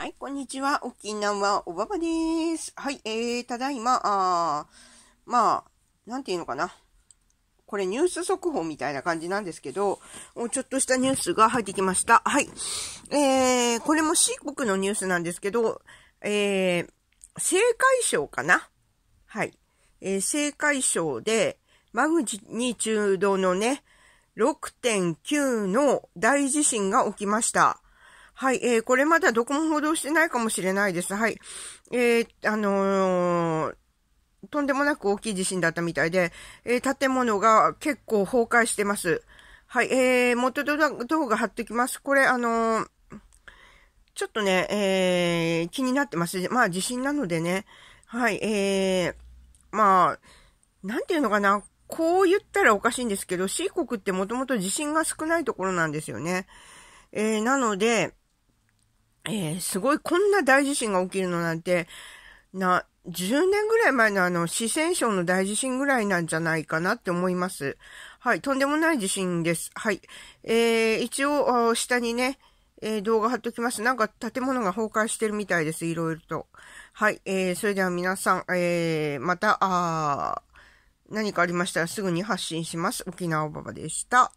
はい、こんにちは。沖縄おばばです。はい、えー、ただいま、あまあ、なんていうのかな。これニュース速報みたいな感じなんですけど、ちょっとしたニュースが入ってきました。はい。えー、これも四国のニュースなんですけど、えー、正解賞かなはい。えー、政界賞で、マグニチュードのね、6.9の大地震が起きました。はい、えー、これまだどこも報道してないかもしれないです。はい。えー、あのー、とんでもなく大きい地震だったみたいで、えー、建物が結構崩壊してます。はい、えー、元動画貼ってきます。これ、あのー、ちょっとね、えー、気になってます。まあ、地震なのでね。はい、えー、まあ、なんていうのかな。こう言ったらおかしいんですけど、C 国ってもともと地震が少ないところなんですよね。えー、なので、えー、すごい、こんな大地震が起きるのなんて、な、10年ぐらい前のあの、四川省の大地震ぐらいなんじゃないかなって思います。はい、とんでもない地震です。はい。えー、一応、下にね、えー、動画貼っときます。なんか建物が崩壊してるみたいです。いろいろと。はい。えー、それでは皆さん、えー、また、あ何かありましたらすぐに発信します。沖縄ばばでした。